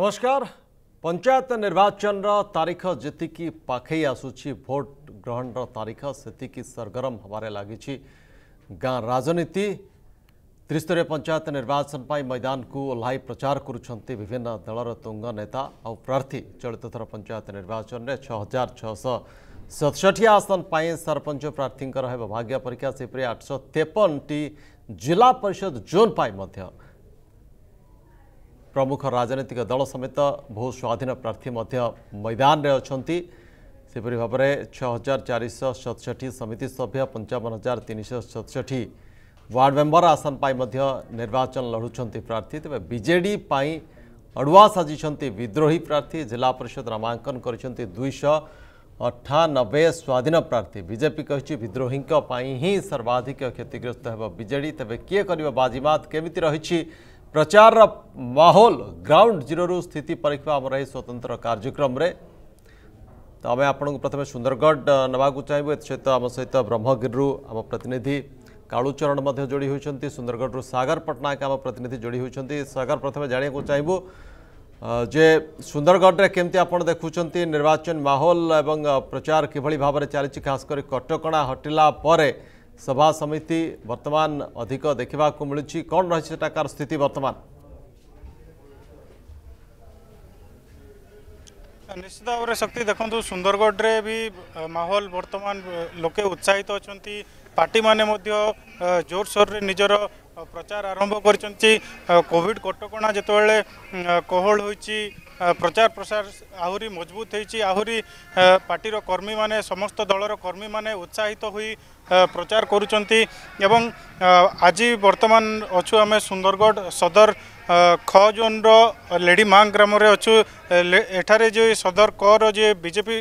नमस्कार पंचायत निर्वाचन तारीख जी पाखे आसूची भोट ग्रहण तारीख से सरगरम हमारे लगी गाँ राजनीति त्रिस्तरीय पंचायत निर्वाचन पर मैदान को ओह्ल प्रचार कर विभिन्न दलर तुंग नेता और प्रार्थी चलित थर पंचायत निर्वाचन में छः हजार छःश सतसठी आसन पर सरपंच प्रार्थी भाग्य परीक्षा सेपरी आठश तेपन टी जिला परिषद जोन पर प्रमुख राजनैतिक दल समेत बहु स्वाधीन प्रार्थी मैदान में अच्छा से भाव छः हजार चार शह समिति सभ्य पंचावन हजार तीन शह वार्ड मेम्बर आसन निर्वाचन लड़ुं प्रार्थी तेज बजे अड़ुआ साजिंट विद्रोह प्रार्थी जिला परिषद नामांकन कर अठानबे स्वाधीन प्रार्थी बीजेपी कही विद्रोही सर्वाधिक क्षतिग्रस्त होजे तेज किए कर बाजिमात केमी रही প্রচারৰ ماحول গ্রাউন্ড জيروৰ স্থিতি পৰীক্ষা কৰা আমৰ স্বাধীনতৰ কাৰ্য্যক্ৰমৰে তামে আপোনাক প্ৰথমে সুন্দৰগড নৱাগুচাইব এই সৈতে আম সৈতে ব্রহ্মগৰু আম প্ৰতিনিধি কাড়ুচৰণ মধ্য জড়িত হৈছନ୍ତି সুন্দৰগডৰ सागर পাটনাৰ কাৰ প্ৰতিনিধি জড়িত হৈছନ୍ତି सागर প্ৰথমে জানিবো চাইব যে সুন্দৰগডৰে কেমতে আপোন দেখুচନ୍ତି নিৰ্বাচন ماحول আৰু প্ৰচাৰ কিবালে ভাৱৰে চলিছে ખાસকৰি কটকণা হোটেলা pore सभा समिति वर्तमान अधिक देखा मिलूँ कौन रही सेटाकार स्थिति वर्तमान निश्चित भाव शक्ति देखो सुंदरगढ़ भी माहौल बर्तमान लोके उत्साहित अच्छा पार्टी मैंने जोरसोर निजर प्रचार आरंभ कर कोविड कटका जिते कोहल हो प्रचार प्रसार आहरी मजबूत होती आहरी पार्टी कर्मी मैंने समस्त दलर कर्मी मैंने उत्साहित हुई প্রচার করছেন এবং আজ বর্তমান অছু আমি সুন্দরগড় সদর খ জোন্র লেডি মা গ্রামে অছু এঠারে যে সদর কর যে বিজেপি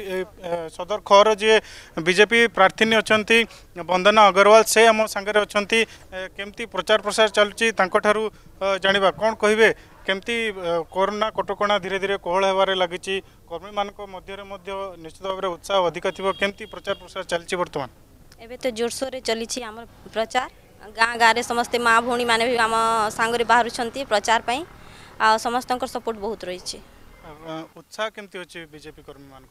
সদর খর যে বিজেপি প্রার্থিনী অনেক বন্দনা অগরওয়াল সে আমার সাংরে অনেক কেমতি প্রচার প্রসার চলুচি তাঁর জাঁয়া কম কহবে কেমতি করোনা কটকা ধীরে ধীরে কোহল হবার লাগিছি কর্মী মান মধ্যে নিশ্চিত ভাবে উৎসাহ অধিক থাকবে কেমতি প্রচার প্রসার চালছে বর্তমান एवं तो जोरसोर चली प्रचार गाँ गाँव समस्ते माँ भी आम सांगे बाहर प्रचार पर समस्त सपोर्ट बहुत रही उत्साह कमी अच्छे बीजेपी कर्मी मान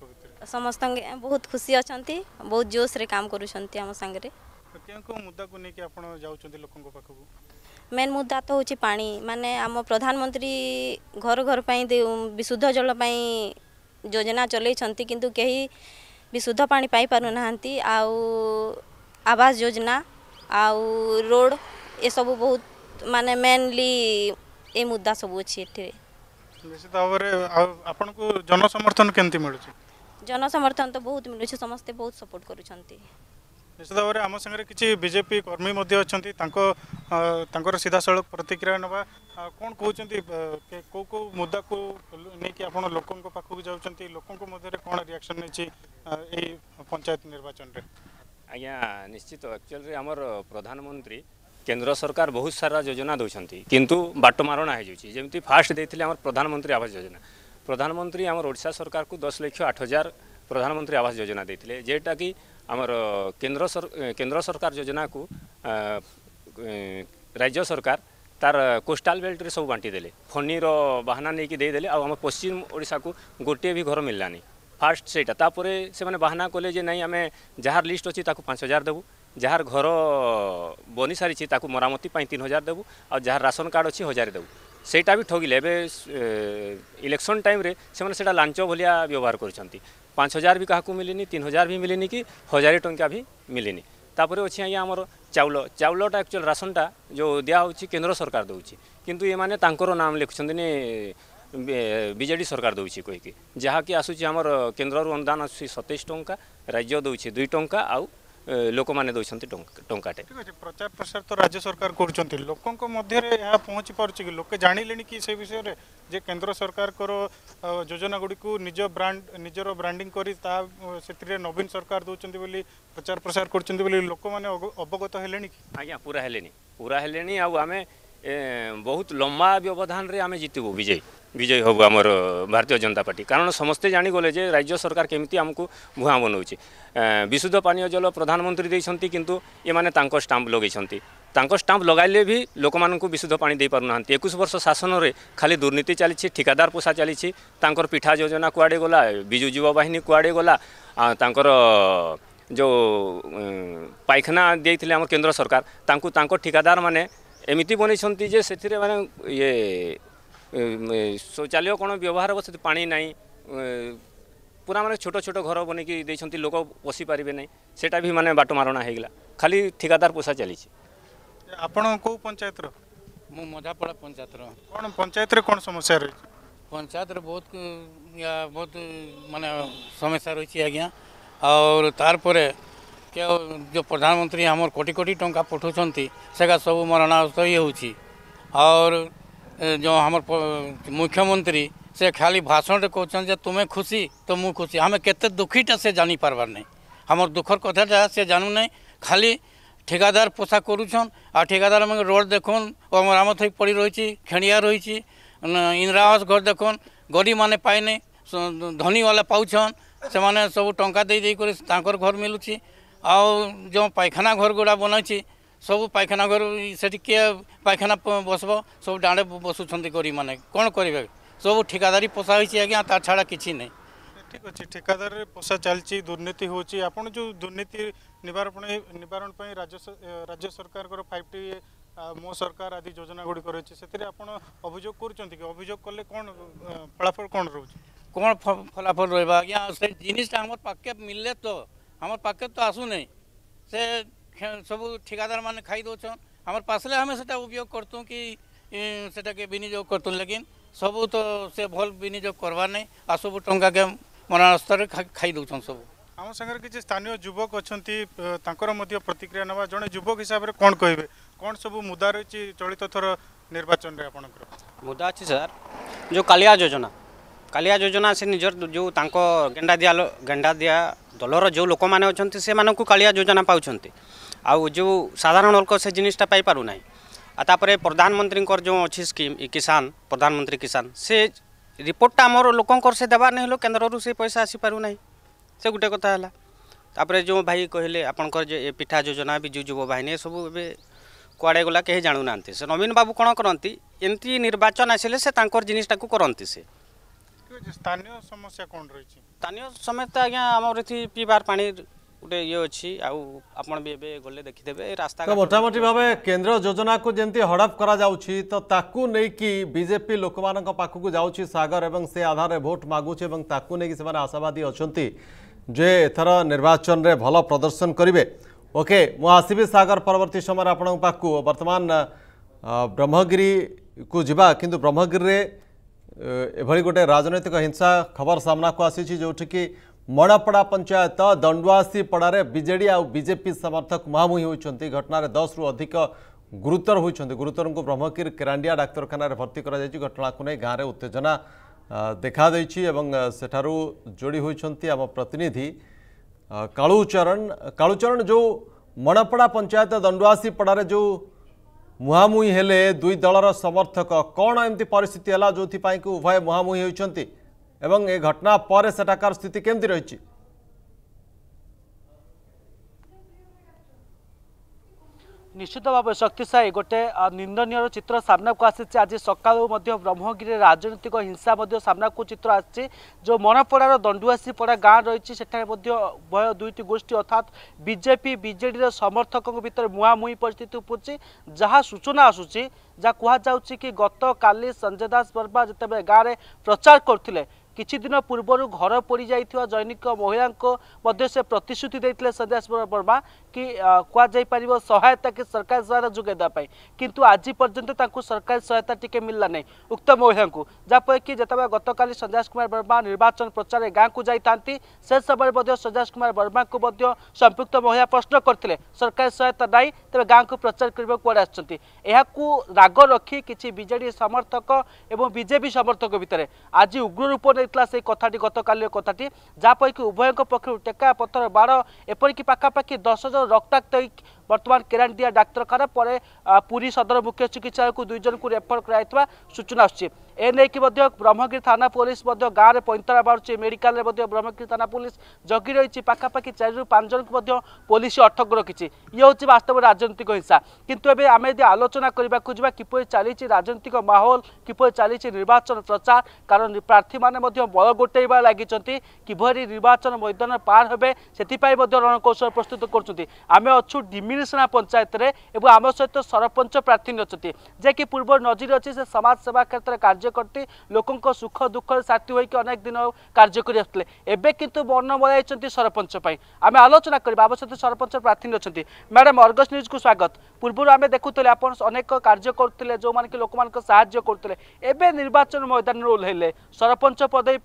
समस्त बहुत खुशी अच्छा बहुत जोश रे काम करम तो मेन मुद्दा तो हूँ पा मान आम प्रधानमंत्री घर घर पर विशुद्ध जलपाई योजना चलते कि ବିଶୁଦ୍ଧ ପାଣି ପାଇପାରୁନାହାନ୍ତି ଆଉ ଆବାସ ଯୋଜନା ଆଉ ରୋଡ଼ ଏସବୁ ବହୁତ ମାନେ ମେନଲି ଏ ମୁଦ୍ଦା ସବୁ ଅଛି ଏଥିରେ ନିଶ୍ଚିତ ଭାବରେ ଆପଣଙ୍କୁ ଜନସମର୍ଥନ କେମିତି ମିଳୁଛି ଜନସମର୍ଥନ ତ ବହୁତ ମିଳୁଛି ସମସ୍ତେ ବହୁତ ସପୋର୍ଟ କରୁଛନ୍ତି ନିଶ୍ଚିତ ଭାବରେ ଆମ ସାଙ୍ଗରେ କିଛି ବିଜେପି କର୍ମୀ ମଧ୍ୟ ଅଛନ୍ତି ତାଙ୍କ ତାଙ୍କର ସିଧାସଳଖ ପ୍ରତିକ୍ରିୟା ନେବା କ'ଣ କହୁଛନ୍ତି କେଉଁ କେଉଁ ମୁଦାକୁ ନେଇକି ଆପଣ ଲୋକଙ୍କ ପାଖକୁ ଯାଉଛନ୍ତି ଲୋକଙ୍କ ମଧ୍ୟରେ କ'ଣ ରିଆକ୍ସନ୍ ନେଇଛି ଏଇ ପଞ୍ଚାୟତ ନିର୍ବାଚନରେ ଆଜ୍ଞା ନିଶ୍ଚିତ ଆକ୍ଚୁଆଲି ଆମର ପ୍ରଧାନମନ୍ତ୍ରୀ କେନ୍ଦ୍ର ସରକାର ବହୁତ ସାରା ଯୋଜନା ଦେଉଛନ୍ତି କିନ୍ତୁ ବାଟ ମାରଣା ହେଇଯାଉଛି ଯେମିତି ଫାର୍ଷ୍ଟ ଦେଇଥିଲେ ଆମର ପ୍ରଧାନମନ୍ତ୍ରୀ ଆବାସ ଯୋଜନା ପ୍ରଧାନମନ୍ତ୍ରୀ ଆମର ଓଡ଼ିଶା ସରକାରକୁ ଦଶ ଲକ୍ଷ ଆଠ ହଜାର ପ୍ରଧାନମନ୍ତ୍ରୀ ଆବାସ ଯୋଜନା ଦେଇଥିଲେ ଯେଉଁଟାକି आमर केन्द्र केन्द्र सरकार योजना को राज्य सरकार तार कोस्टाल बेल्ट सब बांटीदे फनी रहाना नहींदे आम पश्चिम ओडा को गोटे भी घर मिललानी फास्ट सेपर से बाहना कले नाई आम जार लिस्ट अच्छी पांच हजार देवु जार घर बनी सारी मरामती तीन हजार देवु आ जार राशन कार्ड अच्छी हजार देवु सेटा भी ठगिले एवं इलेक्शन टाइम से लाच भलिया व्यवहार करती পাঁচ ହଜାର ବି କାହାକୁ ମିଳିନି ତିନି ହଜାର ବି ମିଳିନି କି ହଜାରେ ଟଙ୍କା ବି ମିଳିନି ତାପରେ ଅଛି ଆଜ୍ଞା ଆମର ଚାଉଳ ଚାଉଳଟା ଆକ୍ଚୁଆଲି ରାସନଟା ଯେଉଁ ଦିଆହେଉଛି କେନ୍ଦ୍ର ସରକାର ଦେଉଛି କିନ୍ତୁ ଏମାନେ ତାଙ୍କର ନାମ ଲେଖୁଛନ୍ତି ବିଜେଡ଼ି ସରକାର ଦେଉଛି କହିକି ଯାହାକି ଆସୁଛି ଆମର କେନ୍ଦ୍ରରୁ ଅନୁଦାନ ଆସୁଛି ସତେଇଶ ଟଙ୍କା ରାଜ୍ୟ ଦେଉଛି ଦୁଇ ଟଙ୍କା ଆଉ लोक मैंने टाटे प्रचार प्रसार तो राज्य सरकार कर लोकों पहुँची पार्टी लोक जान लें कि विषय जे केंद्र सरकार योजना को निज ब्रांड निजर ब्रांडिंग कर नवीन सरकार दूसरी प्रचार प्रसार कर अवगत हेले कि आज्ञा पूरा पूरा आम ବହୁତ ଲମ୍ବା ବ୍ୟବଧାନରେ ଆମେ ଜିତିବୁ ବିଜୟୀ ବିଜୟୀ ହେବୁ ଆମର ଭାରତୀୟ ଜନତା ପାର୍ଟି କାରଣ ସମସ୍ତେ ଜାଣିଗଲେ ଯେ ରାଜ୍ୟ ସରକାର କେମିତି ଆମକୁ ଭୁଆଁ ବନାଉଛି ବିଶୁଦ୍ଧ ପାନୀୟ ଜଳ ପ୍ରଧାନମନ୍ତ୍ରୀ ଦେଇଛନ୍ତି କିନ୍ତୁ ଏମାନେ ତାଙ୍କ ଷ୍ଟାମ୍ପ ଲଗାଇଛନ୍ତି ତାଙ୍କ ଷ୍ଟାମ୍ପ ଲଗାଇଲେ ବି ଲୋକମାନଙ୍କୁ ବିଶୁଦ୍ଧ ପାଣି ଦେଇପାରୁନାହାନ୍ତି ଏକୋଇଶ ବର୍ଷ ଶାସନରେ ଖାଲି ଦୁର୍ନୀତି ଚାଲିଛି ଠିକାଦାର ପୋଷା ଚାଲିଛି ତାଙ୍କର ପିଠା ଯୋଜନା କୁଆଡ଼େ ଗଲା ବିଜୁ ଯୁବ ବାହିନୀ କୁଆଡ଼େ ଗଲା ତାଙ୍କର ଯେଉଁ ପାଇଖାନା ଦେଇଥିଲେ ଆମ କେନ୍ଦ୍ର ସରକାର ତାଙ୍କୁ ତାଙ୍କ ଠିକାଦାରମାନେ ଏମିତି ବନେଇଛନ୍ତି ଯେ ସେଥିରେ ମାନେ ଇଏ ଶୌଚାଳୟ କ'ଣ ବ୍ୟବହାର ହେବ ସେଠି ପାଣି ନାହିଁ ପୁରା ମାନେ ଛୋଟ ଛୋଟ ଘର ବନେଇକି ଦେଇଛନ୍ତି ଲୋକ ପଶିପାରିବେ ନାହିଁ ସେଇଟା ବି ମାନେ ବାଟ ମାରଣା ହେଇଗଲା ଖାଲି ଠିକାଦାର ପୋଷା ଚାଲିଛି ଆପଣ କେଉଁ ପଞ୍ଚାୟତର ମୁଁ ମଝାପଡ଼ା ପଞ୍ଚାୟତର କ'ଣ ପଞ୍ଚାୟତରେ କ'ଣ ସମସ୍ୟା ରହିଛି ପଞ୍ଚାୟତରେ ବହୁତ ବହୁତ ମାନେ ସମସ୍ୟା ରହିଛି ଆଜ୍ଞା ଆଉ ତାରପରେ কেউ যে প্রধানমন্ত্রী আমার কোটি কোটি টঙ্কা পঠাউছেন সেগা সব মরণাস্ত ইয়ে হচ্ছে আর যে আমার মুখ্যমন্ত্রী সে খালি ভাষণটা কৌছেন যে তুমি খুশি তো মু খুশি আমি কত দুঃখীটা সে জানি পারবার নাই আমার দুঃখর কথাটা সে জানু নাই খালি ঠিকাদার পোশাক করুছন আর ঠিকাদার আমাকে রোড দেখুন ও মরামত হয়ে পড়ি রয়েছে খেঁড়িয়া রয়েছে ইন্দিরা আবাস ঘর দেখুন গরিব মানে পাইনি ধনীওয়ালা পাউছন সে সব টঙ্কা দিয়ে দিয়ে করে তাঁর ঘর মিলুছে ଆଉ ଯେଉଁ ପାଇଖାନା ଘର ଗୁଡ଼ା ବନାଇଛି ସବୁ ପାଇଖାନା ଘର ସେଠି କିଏ ପାଇଖାନା ବସିବ ସବୁ ଡାଣ୍ଡେ ବସୁଛନ୍ତି ଗରିବମାନେ କ'ଣ କରିବେ ସବୁ ଠିକାଦାରୀ ପୋଷା ହୋଇଛି ଆଜ୍ଞା ତା ଛଡ଼ା କିଛି ନାହିଁ ଠିକ୍ ଅଛି ଠିକାଦାରରେ ପୋଷା ଚାଲିଛି ଦୁର୍ନୀତି ହେଉଛି ଆପଣ ଯେଉଁ ଦୁର୍ନୀତି ନିବାରଣ ନିବାରଣ ପାଇଁ ରାଜ୍ୟ ରାଜ୍ୟ ସରକାରଙ୍କର ଫାଇଭ୍ ଟି ମୋ ସରକାର ଆଦି ଯୋଜନା ଗୁଡ଼ିକ ରହିଛି ସେଥିରେ ଆପଣ ଅଭିଯୋଗ କରୁଛନ୍ତି କି ଅଭିଯୋଗ କଲେ କ'ଣ ଫଳାଫଳ କ'ଣ ରହୁଛି କ'ଣ ଫଳାଫଳ ରହିବା ଆଜ୍ଞା ସେ ଜିନିଷଟା ଆମର ପାଖେ ମିଳିଲେ ତ আমার পাখে তো আসু ତ সে ସେ ঠিকাদার মানে খাই ଦେଉଛନ୍ আমার পাশলে আমি সেটা উপয়োগ করতুম কি সেটাকে বিনিয়োগ করতুম লেকিন সবু তো সে ভাল বিনিয়োগ করবার নাই আর সবু টঙ্কাকে মনাস্তরে খাই দেউছন সবু আমার সাথে কিছু স্থানীয় যুবক অনেক তাঁকর মধ্যে প্রতিক্রিয়া নেওয়া জন যুবক হিসাবে কোণ কে কোণ সব মুদা রয়েছে চলিত থর নির্বাচনের আপনার মুদা আছে স্যার যে কালিয়া যোজনা कालिया योजना से निजर जो गेंडा दिया गेंडा दिया दलर जो लोक मैंने से मानक कालिया योजना पाँच आउ जो साधारण लोक से जिनटा पाईना आतापर प्रधानमंत्री जो अच्छी स्कीम किसान प्रधानमंत्री किसान से रिपोर्ट आम लोकंर से देवार नहीं हेलो केन्द्र से पैसा आसी पारना से गोटे कथा है तापर जो भाई कहले आप पिठा योजना विजु जुव बाहन सब ए कड़े गला कहीं जानूना से नवीन बाबू कौन करती एमती निर्वाचन आसे से जिनटा को करती सी ସ୍ଥାନୀୟ ସମସ୍ୟା କ'ଣ ରହିଛି ସ୍ଥାନୀୟ ସମସ୍ୟା ଆଜ୍ଞା ଆମର ଏଠି ପିଇବାର ପାଣି ଗୋଟେ ଇଏ ଅଛି ଆଉ ଆପଣ ବି ଏବେ ଗଲେ ଦେଖିଦେବେ ରାସ୍ତା ମୋଟାମୋଟି ଭାବେ କେନ୍ଦ୍ର ଯୋଜନାକୁ ଯେମିତି ହଡ଼ପ କରାଯାଉଛି ତ ତାକୁ ନେଇକି ବିଜେପି ଲୋକମାନଙ୍କ ପାଖକୁ ଯାଉଛି ସାଗର ଏବଂ ସେ ଆଧାରରେ ଭୋଟ ମାଗୁଛି ଏବଂ ତାକୁ ନେଇକି ସେମାନେ ଆଶାବାଦୀ ଅଛନ୍ତି ଯେ ଏଥର ନିର୍ବାଚନରେ ଭଲ ପ୍ରଦର୍ଶନ କରିବେ ଓକେ ମୁଁ ଆସିବି ସାଗର ପରବର୍ତ୍ତୀ ସମୟରେ ଆପଣଙ୍କ ପାଖକୁ ବର୍ତ୍ତମାନ ବ୍ରହ୍ମଗିରିକୁ ଯିବା କିନ୍ତୁ ବ୍ରହ୍ମଗିରିରେ ଏଭଳି ଗୋଟେ ରାଜନୈତିକ ହିଂସା ଖବର ସାମ୍ନାକୁ ଆସିଛି ଯେଉଁଠିକି ମଡ଼ପଡ଼ା ପଞ୍ଚାୟତ ଦଣ୍ଡୁଆସି ପଡ଼ାରେ ବିଜେଡ଼ି ଆଉ ବିଜେପି ସମର୍ଥକ ମୁହାଁମୁହିଁ ହୋଇଛନ୍ତି ଘଟଣାରେ ଦଶରୁ ଅଧିକ ଗୁରୁତର ହୋଇଛନ୍ତି ଗୁରୁତରଙ୍କୁ ବ୍ରହ୍ମଗିରି କେରାଣ୍ଡିଆ ଡାକ୍ତରଖାନାରେ ଭର୍ତ୍ତି କରାଯାଇଛି ଘଟଣାକୁ ନେଇ ଗାଁରେ ଉତ୍ତେଜନା ଦେଖାଦେଇଛି ଏବଂ ସେଠାରୁ ଯୋଡ଼ି ହୋଇଛନ୍ତି ଆମ ପ୍ରତିନିଧି କାଳୁଚରଣ କାଳୁଚରଣ ଯେଉଁ ମଣପଡ଼ା ପଞ୍ଚାୟତ ଦଣ୍ଡୁଆସି ପଡ଼ାରେ ଯେଉଁ ମୁହାଁମୁହିଁ ହେଲେ ଦୁଇ ଦଳର ସମର୍ଥକ କ'ଣ ଏମିତି ପରିସ୍ଥିତି ହେଲା ଯେଉଁଥିପାଇଁକି ଉଭୟ ମୁହାଁମୁହିଁ ହେଉଛନ୍ତି ଏବଂ ଏ ଘଟଣା ପରେ ସେଠାକାର ସ୍ଥିତି କେମିତି ରହିଛି ନିଶ୍ଚିତ ଭାବେ ଶକ୍ତିଶାୟୀ ଗୋଟେ ନିନ୍ଦନୀୟର ଚିତ୍ର ସାମ୍ନାକୁ ଆସିଛି ଆଜି ସକାଳୁ ମଧ୍ୟ ବ୍ରହ୍ମଗିରିରେ ରାଜନୈତିକ ହିଂସା ମଧ୍ୟ ସାମ୍ନାକୁ ଚିତ୍ର ଆସିଛି ଯେଉଁ ମନପଡ଼ାର ଦଣ୍ଡୁଆସିପଡ଼ା ଗାଁ ରହିଛି ସେଠାରେ ମଧ୍ୟ ଉଭୟ ଦୁଇଟି ଗୋଷ୍ଠୀ ଅର୍ଥାତ୍ ବିଜେପି ବିଜେଡ଼ିର ସମର୍ଥକଙ୍କ ଭିତରେ ମୁହାଁମୁହିଁ ପରିସ୍ଥିତି ଉପୁଛି ଯାହା ସୂଚନା ଆସୁଛି ଯାହା କୁହାଯାଉଛି କି ଗତକାଲି ସଞ୍ଜୟ ଦାସ ବର୍ମା ଯେତେବେଳେ ଗାଁରେ ପ୍ରଚାର କରୁଥିଲେ কিছু দিন পূর্ব ঘর পড়ি যাই জৈনিক মহিলা সে প্রতিশ্রুতি দিয়ে বর্মা কি কুযাইপার সহায়তা কি সরকার সহায়তা যোগাই দেওয়া কিন্তু আজ পর্যন্ত তাকে সরকারি সহায়তা টিকি মিললা না উক্ত মহিলা যাফলে কি যেত গতকাল সন্ধ্যাস কুমার বর্মা নির্বাচন প্রচারে গাঁকু যাই থাকে সে সময় সন্ধ্যাস কুমার বর্মা সম্পৃক্ত মহিলা প্রশ্ন করলে সরকারি সহায়তা নাই তবে গাঁকু প্রচার করা কুয়াড়ে আসছেন এখন রাগ রক্ষি কিছু বিজেডি সমর্থক এবং বিজেপি সমর্থক ভিতরে আজ উগ্র রূপ ହୋଇଥିଲା সেই কথাটি গতকালের কথাটি যাপাইকি উভয়ঙ্ পক্ষর টেকা পথর বাড় এপরিকি পাখাপাখি দশ জন রক্তাক্ত বর্তমান কেরান্ডিয়া ডাক্তারখানা পরে পুরী সদর মুখ্য চিকিৎসালয়কু দুইজনকু রেফর করা সূচনা আসছে এনেকি ব্রহ্মগির থানা পুলিশ গাঁরে পইন্তরা বাড়ুছে মেডিকালে ব্রহ্মগির থানা পুলিশ জগি রয়েছে পাখাপাখি চারি পাঁচজন পুলিশ অটক রাখি ইয়ে হচ্ছে বাস্তব রাজনৈতিক হিংসা কিন্তু এবার আমি যদি আলোচনা করা যা কিপর চালছে রাজনৈতিক মাহল কিপর চালছে নির্বাচন প্রচার কারণ প্রার্থী মানে বল গোটাইবা লাগিছেন কিভাবে নির্বাচন ময়দান পার হবে সেপাই রণকৌশল প্রস্তুত করছেন আমি অছু ডিমি ମିରିସଣା ପଞ୍ଚାୟତରେ ଏବଂ ଆମ ସହିତ ସରପଞ୍ଚ ପ୍ରାର୍ଥୀ ଅଛନ୍ତି ଯିଏକି ପୂର୍ବ ନଜିର ଅଛି ସେ ସମାଜ ସେବା କ୍ଷେତ୍ରରେ କାର୍ଯ୍ୟ କରନ୍ତି ଲୋକଙ୍କ ସୁଖ ଦୁଃଖରେ ସାଥୀ ହୋଇକି ଅନେକ ଦିନ କାର୍ଯ୍ୟ କରି ଆସୁଥିଲେ ଏବେ କିନ୍ତୁ ମନ ବଳାଇଛନ୍ତି ସରପଞ୍ଚ ପାଇଁ ଆମେ ଆଲୋଚନା କରିବା ଆମ ସହିତ ସରପଞ୍ଚ ପ୍ରାର୍ଥୀ ଅଛନ୍ତି ମ୍ୟାଡ଼ାମ୍ ଅର୍ଗସ୍ ନ୍ୟୁଜ୍କୁ ସ୍ୱାଗତ পূর্বর আমি দেখুলে আপনার অনেক কার্য করলে যে লোক সাহায্য করলে এবে নির্বাচন ময়দান ওহ্লাইলে সরপঞ্চ পদবী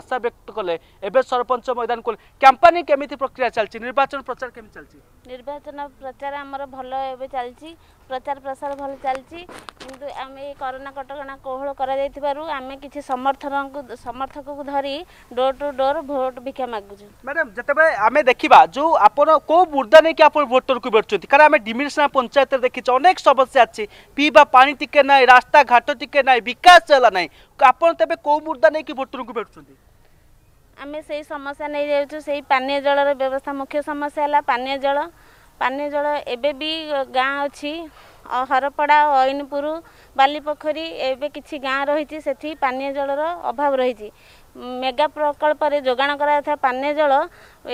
আশা ব্যক্ত কলে এবে সরপঞ্চ ময়দান কলে ক্যাম্পানিং কেমিতি প্রক্রিয়া চলছে নির্বাচন প্রচার কেমি চলছে নির্বাচন প্রচার আমার ভালো এবে চলছে প্রচার প্রসার ভালো চলছে কিন্তু আমি এই করোনা কটকা কোহল করা যাই আমি কিছু সমর্থন সমর্থক ধরি ডোর টু ডোর ভোট ভিক্ষা মাগুছি ম্যাডাম যেত আমি দেখা যে আপনার কেউ মুদা নিয়ে আপনার ভোটরকু বেটছতি কারণ আমি ডিমিশনা পঞ্চ ପଞ୍ଚାୟତରେ ଦେଖିଛି ଅନେକ ସମସ୍ୟା ଅଛି ପିଇବା ପାଣି ଟିକେ ନାହିଁ ରାସ୍ତାଘାଟ ଟିକେ ନାହିଁ ବିକାଶ ହେଲା ନାହିଁ ଆପଣ ତେବେ କେଉଁ ମୁଦ୍ଦା ନେଇକି ଭୋଟରଙ୍କୁ ଭେଟୁଛନ୍ତି ଆମେ ସେଇ ସମସ୍ୟା ନେଇଯାଉଛୁ ସେଇ ପାନୀୟ ଜଳର ବ୍ୟବସ୍ଥା ମୁଖ୍ୟ ସମସ୍ୟା ହେଲା ପାନୀୟ ଜଳ ପାନୀୟ ଜଳ ଏବେ ବି ଗାଁ ଅଛି ହରପଡ଼ା ଅଇନପୁର ବାଲିପୋଖରୀ ଏବେ କିଛି ଗାଁ ରହିଛି ସେଠି ପାନୀୟ ଜଳର ଅଭାବ ରହିଛି ମେଗା ପ୍ରକଳ୍ପରେ ଯୋଗାଣ କରାଯାଇଥିବା ପାନୀୟ ଜଳ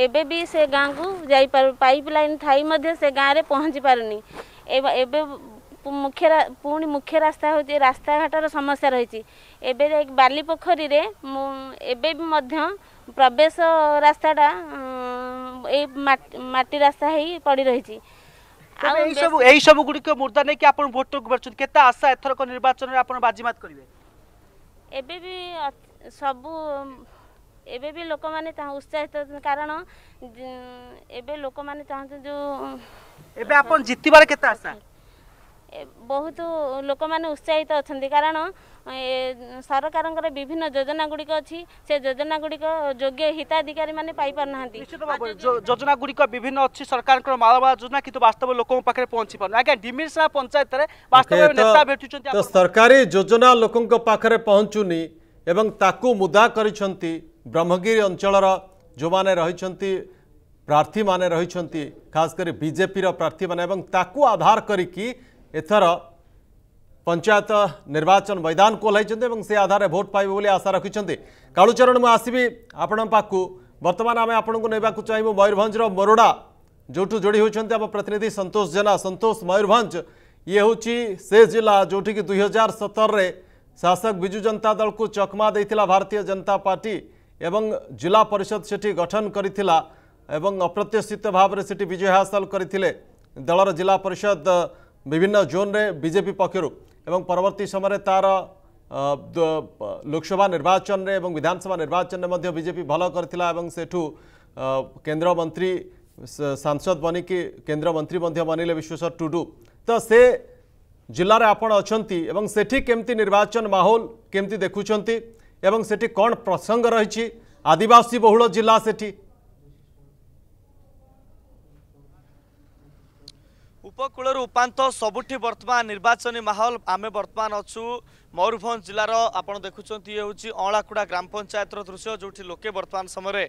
ଏବେ ବି ସେ ଗାଁକୁ ଯାଇପାରୁ ପାଇପ୍ ଲାଇନ୍ ଥାଇ ମଧ୍ୟ ସେ ଗାଁରେ ପହଞ୍ଚି ପାରୁନି ଏବେ ମୁଖ୍ୟ ପୁଣି ମୁଖ୍ୟ ରାସ୍ତା ହେଉଛି ରାସ୍ତାଘାଟର ସମସ୍ୟା ରହିଛି ଏବେ ବାଲି ପୋଖରୀରେ ମୁଁ ଏବେ ବି ମଧ୍ୟ ପ୍ରବେଶ ରାସ୍ତାଟା ଏଇ ମାଟି ରାସ୍ତା ହେଇ ପଡ଼ି ରହିଛି ଆଉ ଏଇସବୁ ଏଇସବୁ ଗୁଡ଼ିକ ମୁଦା ନେଇକି ଆପଣ ଭୋଟରକୁ ବାଛନ୍ତି କେତେ ଆଶା ଏଥରକ ନିର୍ବାଚନରେ ଆପଣ ବାଜିମାତ କରିବେ ଏବେ ବି ସବୁ ଏବେ ବି ଲୋକମାନେ ତାହା ଉତ୍ସାହିତ କାରଣ ଏବେ ଲୋକମାନେ ଚାହୁଁଛନ୍ତି ଯେଉଁ ଏବେ ଆପଣ ଜିତିବାରେ କେତେ ଆଶା ବହୁତ ଲୋକମାନେ ଉତ୍ସାହିତ ଅଛନ୍ତି କାରଣ ସରକାରଙ୍କର ବିଭିନ୍ନ ଯୋଜନା ଗୁଡ଼ିକ ଅଛି ସେ ଯୋଜନା ଗୁଡ଼ିକ ଯୋଗ୍ୟ ହିତାଧିକାରୀମାନେ ପାଇପାରୁନାହାନ୍ତି ଯୋଜନା ଗୁଡ଼ିକ ବିଭିନ୍ନ ଅଛି ସରକାରଙ୍କର ମାଳବାଳ ଯୋଜନା କିନ୍ତୁ ବାସ୍ତବ ଲୋକଙ୍କ ପାଖରେ ପହଞ୍ଚି ପାରୁନି ଆଜ୍ଞା ଡିମିରିସଣା ପଞ୍ଚାୟତରେ ବାସ୍ତବ ନେତା ଭେଟୁଛନ୍ତି ସରକାରୀ ଯୋଜନା ଲୋକଙ୍କ ପାଖରେ ପହଞ୍ଚୁନି एवं ताकु मुदा कर ब्रह्मगिरी अंचल जो माने रही प्रार्थी माने रही खासकर बीजेपी प्रार्थी माने एवं ताकु आधार करी एथर पंचायत निर्वाचन मैदान को एवं से आधार में भोट पाइबे आशा रखिंट कालुचरण मुझे आसबि आपण पाक बर्तमान आम आपको नाक चाहिए मयूरभर मोरडा जोठ जोड़ी होती आम प्रतिनिधि सतोष जेना सतोष मयूरभ ये हूँ से जिला जोटि दुई हजार सतर में शासक विजु जनता दल को चकमा दे भारतीय जनता पार्टी एवं जिला परिषद से गठन करता अप्रत्याशित भाव से विजय हासल कर दलर जिला परिषद विभिन्न जोन रे बीजेपी पक्षर एवं परवर्ती समय तार लोकसभा निर्वाचन रे एवं विधानसभा निर्वाचन में बीजेपी भल कर एवं मंत्री सांसद बनिकी केंद्र मंत्री बनले विश्वेश्वर टुडु तो से ଜିଲ୍ଲାରେ ଆପଣ ଅଛନ୍ତି ଏବଂ ସେଠି କେମିତି ନିର୍ବାଚନ ମାହୋଲ କେମିତି ଦେଖୁଛନ୍ତି ଏବଂ ସେଠି କ'ଣ ପ୍ରସଙ୍ଗ ରହିଛି ଆଦିବାସୀ ବହୁଳ ଜିଲ୍ଲା ସେଠି ଉପକୂଳରୁ ଉପାନ୍ତ ସବୁଠି ବର୍ତ୍ତମାନ ନିର୍ବାଚନୀ ମାହୋଲ ଆମେ ବର୍ତ୍ତମାନ ଅଛୁ ମୟୂରଭଞ୍ଜ ଜିଲ୍ଲାର ଆପଣ ଦେଖୁଛନ୍ତି ଇଏ ହେଉଛି ଅଁଳାକୁଡ଼ା ଗ୍ରାମ ପଞ୍ଚାୟତର ଦୃଶ୍ୟ ଯେଉଁଠି ଲୋକେ ବର୍ତ୍ତମାନ ସମୟରେ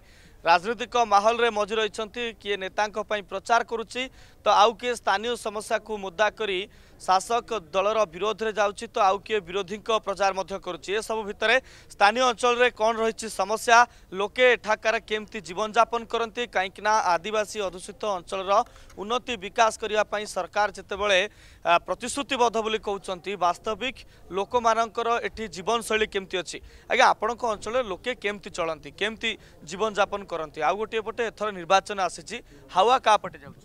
ରାଜନୈତିକ ମାହୋଲରେ ମଜି ରହିଛନ୍ତି କିଏ ନେତାଙ୍କ ପାଇଁ ପ୍ରଚାର କରୁଛି ତ ଆଉ କିଏ ସ୍ଥାନୀୟ ସମସ୍ୟାକୁ ମୁଦା କରି ଶାସକ ଦଳର ବିରୋଧରେ ଯାଉଛି ତ ଆଉ କିଏ ବିରୋଧୀଙ୍କ ପ୍ରଚାର ମଧ୍ୟ କରୁଛି ଏସବୁ ଭିତରେ ସ୍ଥାନୀୟ ଅଞ୍ଚଳରେ କ'ଣ ରହିଛି ସମସ୍ୟା ଲୋକେ ଏଠାକାର କେମିତି ଜୀବନଯାପନ କରନ୍ତି କାହିଁକିନା ଆଦିବାସୀ ଅଧ୍ୟୁଷିତ ଅଞ୍ଚଳର ଉନ୍ନତି ବିକାଶ କରିବା ପାଇଁ ସରକାର ଯେତେବେଳେ ପ୍ରତିଶ୍ରୁତିବଦ୍ଧ ବୋଲି କହୁଛନ୍ତି ବାସ୍ତବିକ ଲୋକମାନଙ୍କର ଏଠି ଜୀବନଶୈଳୀ କେମିତି ଅଛି ଆଜ୍ଞା ଆପଣଙ୍କ ଅଞ୍ଚଳରେ ଲୋକେ କେମିତି ଚଳନ୍ତି କେମିତି ଜୀବନଯାପନ କରନ୍ତି ଆଉ ଗୋଟିଏ ପଟେ ଏଥର ନିର୍ବାଚନ ଆସିଛି ହାୱା କାହା ପଟେ ଯାଉଛି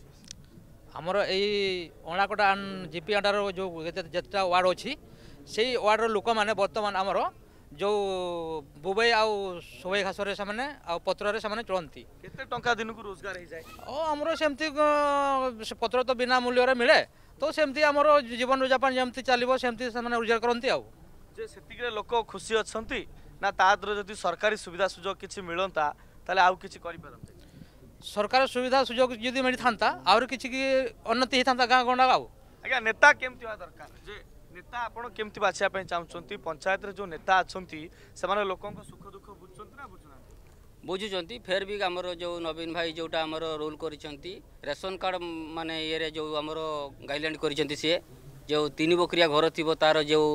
ଆମର ଏଇ ଅଣାକଟା ପି ଅଣ୍ଡାର ଯେଉଁ ଯେତେଟା ୱାର୍ଡ଼ ଅଛି ସେଇ ୱାର୍ଡ଼ର ଲୋକମାନେ ବର୍ତ୍ତମାନ ଆମର ଯେଉଁ ବୁବେଇ ଆଉ ସବେଇ ଘାସରେ ସେମାନେ ଆଉ ପତ୍ରରେ ସେମାନେ ଚଳନ୍ତି କେତେ ଟଙ୍କା ଦିନକୁ ରୋଜଗାର ହେଇଯାଏ ଓ ଆମର ସେମିତି ପତ୍ର ତ ବିନା ମୂଲ୍ୟରେ ମିଳେ ତ ସେମିତି ଆମର ଜୀବନଯାପନ ଯେମିତି ଚାଲିବ ସେମିତି ସେମାନେ ରୋଜଗାର କରନ୍ତି ଆଉ ଯେ ସେତିକିରେ ଲୋକ ଖୁସି ଅଛନ୍ତି ନା ତା ଦେହରେ ଯଦି ସରକାରୀ ସୁବିଧା ସୁଯୋଗ କିଛି ମିଳନ୍ତା ତାହେଲେ ଆଉ କିଛି କରିପାରନ୍ତେ ସରକାର ସୁବିଧା ସୁଯୋଗ ଯଦି ମିଳିଥାନ୍ତା ଆହୁରି କିଛି କି ଉନ୍ନତି ହେଇଥାନ୍ତା ଗାଁ ଗଣ୍ଡା ଆଉ ଆଜ୍ଞା ନେତା କେମିତି ହେବା ଦରକାର ଯେ ନେତା ଆପଣ କେମିତି ବାଛିବା ପାଇଁ ଚାହୁଁଛନ୍ତି ପଞ୍ଚାୟତରେ ଯେଉଁ ନେତା ଅଛନ୍ତି ସେମାନେ ଲୋକଙ୍କ ସୁଖ ଦୁଃଖ ବୁଝୁଛନ୍ତି ନା ବୁଝୁନାହାନ୍ତି ବୁଝୁଛନ୍ତି ଫେର୍ ବି ଆମର ଯେଉଁ ନବୀନ ଭାଇ ଯେଉଁଟା ଆମର ରୁଲ୍ କରିଛନ୍ତି ରେସନ କାର୍ଡ଼ ମାନେ ଇଏରେ ଯେଉଁ ଆମର ଗାଇଡ଼ଲାଇନ୍ କରିଛନ୍ତି ସିଏ ଯେଉଁ ତିନି ବକରିଆ ଘର ଥିବ ତାର ଯେଉଁ